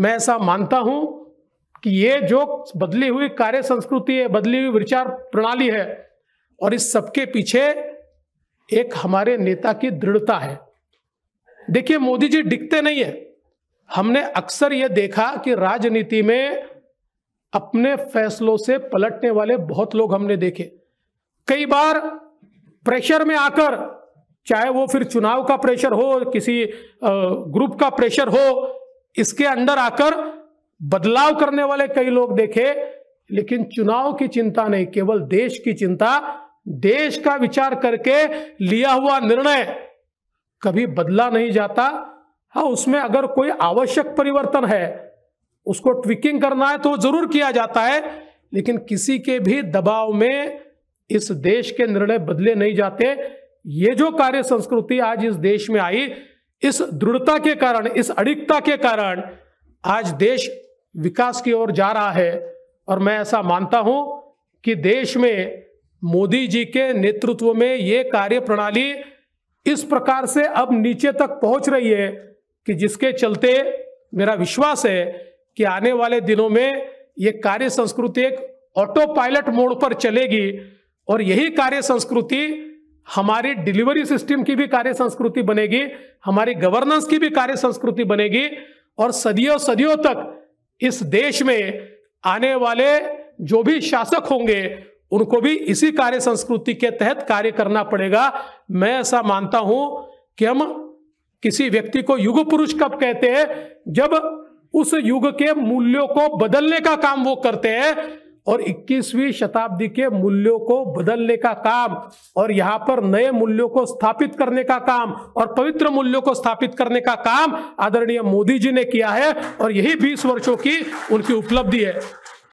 मैं ऐसा मानता हूं कि ये जो बदली हुई कार्य संस्कृति है बदली हुई विचार प्रणाली है और इस सबके पीछे एक हमारे नेता की दृढ़ता है देखिए मोदी जी दिखते नहीं है हमने अक्सर यह देखा कि राजनीति में अपने फैसलों से पलटने वाले बहुत लोग हमने देखे कई बार प्रेशर में आकर चाहे वो फिर चुनाव का प्रेशर हो किसी ग्रुप का प्रेशर हो इसके अंडर आकर बदलाव करने वाले कई लोग देखे लेकिन चुनाव की चिंता नहीं केवल देश की चिंता देश का विचार करके लिया हुआ निर्णय कभी बदला नहीं जाता हाँ उसमें अगर कोई आवश्यक परिवर्तन है उसको ट्विकिंग करना है तो जरूर किया जाता है लेकिन किसी के भी दबाव में इस देश के निर्णय बदले नहीं जाते ये जो कार्य संस्कृति आज इस देश में आई इस दृढ़ता के कारण इस अड़िकता के कारण आज देश विकास की ओर जा रहा है और मैं ऐसा मानता हूं कि देश में मोदी जी के नेतृत्व में ये कार्य प्रणाली इस प्रकार से अब नीचे तक पहुंच रही है कि जिसके चलते मेरा विश्वास है कि आने वाले दिनों में ये कार्य संस्कृति एक ऑटो पायलट मोड पर चलेगी और यही कार्य संस्कृति हमारी डिलीवरी सिस्टम की भी कार्य संस्कृति बनेगी हमारी गवर्नेंस की भी कार्य संस्कृति बनेगी और सदियों सदियों तक इस देश में आने वाले जो भी शासक होंगे उनको भी इसी कार्य संस्कृति के तहत कार्य करना पड़ेगा मैं ऐसा मानता हूं कि हम किसी व्यक्ति को युग पुरुष कब कहते हैं जब उस युग के मूल्यों को बदलने का काम वो करते हैं और 21वीं शताब्दी के मूल्यों को बदलने का काम और यहां पर नए मूल्यों को स्थापित करने का काम और पवित्र मूल्यों को स्थापित करने का काम आदरणीय मोदी जी ने किया है और यही 20 वर्षों की उनकी उपलब्धि है